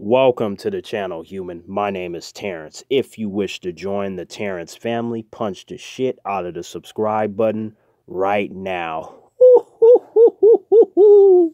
Welcome to the channel, human. My name is Terrence. If you wish to join the Terrence family, punch the shit out of the subscribe button right now.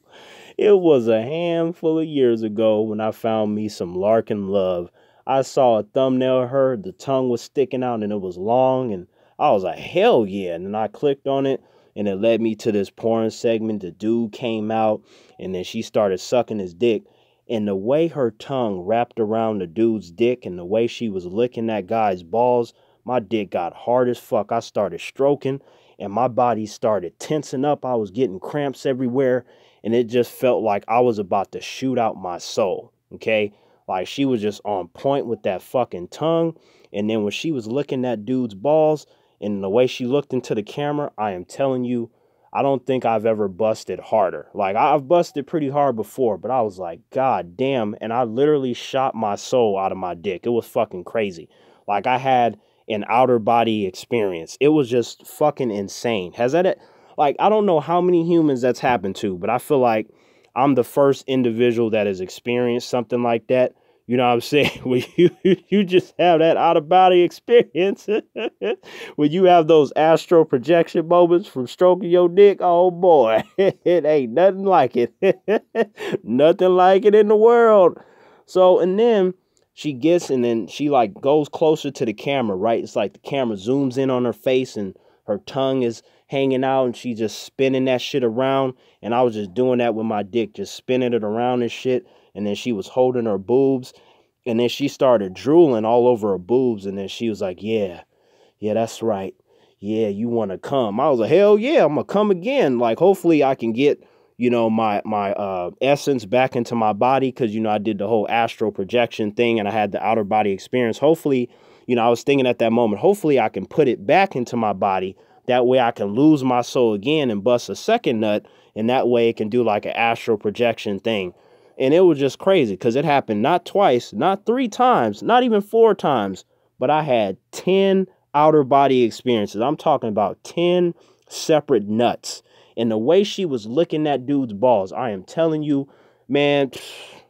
It was a handful of years ago when I found me some Larkin love. I saw a thumbnail of her, the tongue was sticking out and it was long, and I was like, hell yeah. And then I clicked on it, and it led me to this porn segment. The dude came out, and then she started sucking his dick and the way her tongue wrapped around the dude's dick and the way she was licking that guy's balls, my dick got hard as fuck. I started stroking and my body started tensing up. I was getting cramps everywhere and it just felt like I was about to shoot out my soul. Okay. Like she was just on point with that fucking tongue. And then when she was licking that dude's balls and the way she looked into the camera, I am telling you, I don't think I've ever busted harder. Like I've busted pretty hard before, but I was like, God damn. And I literally shot my soul out of my dick. It was fucking crazy. Like I had an outer body experience. It was just fucking insane. Has that, like, I don't know how many humans that's happened to, but I feel like I'm the first individual that has experienced something like that. You know what I'm saying? When you you just have that out of body experience, when you have those astral projection moments from stroking your dick, oh boy, it ain't nothing like it. nothing like it in the world. So and then she gets and then she like goes closer to the camera, right? It's like the camera zooms in on her face and her tongue is hanging out and she just spinning that shit around. And I was just doing that with my dick, just spinning it around and shit and then she was holding her boobs and then she started drooling all over her boobs and then she was like yeah yeah that's right yeah you want to come i was like hell yeah i'm gonna come again like hopefully i can get you know my my uh essence back into my body because you know i did the whole astral projection thing and i had the outer body experience hopefully you know i was thinking at that moment hopefully i can put it back into my body that way i can lose my soul again and bust a second nut and that way it can do like an astral projection thing and it was just crazy because it happened not twice, not three times, not even four times, but I had 10 outer body experiences. I'm talking about 10 separate nuts. And the way she was licking that dude's balls, I am telling you, man, pff,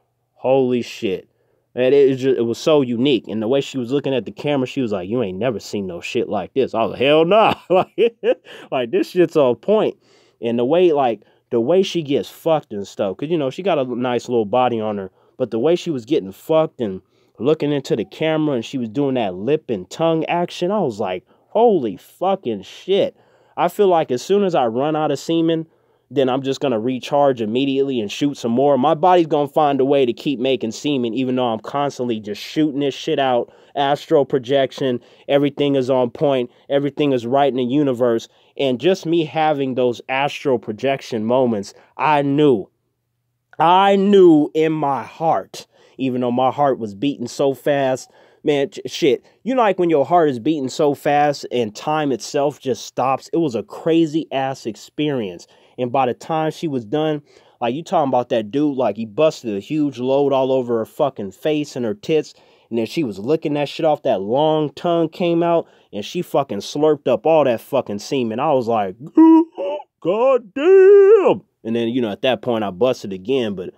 holy shit. And it, just, it was so unique. And the way she was looking at the camera, she was like, You ain't never seen no shit like this. I was like, Hell nah. like, like, this shit's on point. And the way, like, the way she gets fucked and stuff, because, you know, she got a nice little body on her, but the way she was getting fucked and looking into the camera and she was doing that lip and tongue action, I was like, holy fucking shit. I feel like as soon as I run out of semen, then I'm just going to recharge immediately and shoot some more. My body's going to find a way to keep making semen, even though I'm constantly just shooting this shit out. Astral projection, everything is on point, everything is right in the universe. And just me having those astral projection moments, I knew, I knew in my heart, even though my heart was beating so fast. Man, shit. You know, like when your heart is beating so fast and time itself just stops. It was a crazy ass experience and by the time she was done, like you talking about that dude, like he busted a huge load all over her fucking face and her tits. And then she was licking that shit off. That long tongue came out and she fucking slurped up all that fucking semen. I was like, God damn. And then, you know, at that point I busted again, but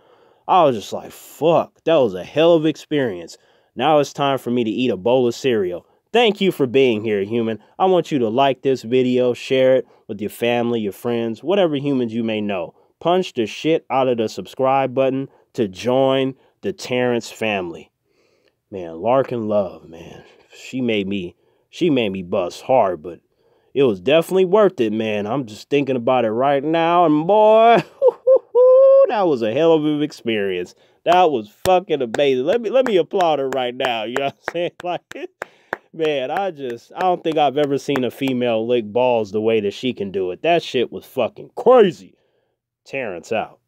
I was just like, fuck, that was a hell of experience. Now it's time for me to eat a bowl of cereal. Thank you for being here, human. I want you to like this video, share it with your family, your friends, whatever humans you may know. Punch the shit out of the subscribe button to join the Terrence family. Man, Larkin Love, man. She made me she made me bust hard, but it was definitely worth it, man. I'm just thinking about it right now, and boy, that was a hell of an experience. That was fucking amazing. Let me let me applaud her right now. You know what I'm saying? Like Man, I just, I don't think I've ever seen a female lick balls the way that she can do it. That shit was fucking crazy. Terrence out.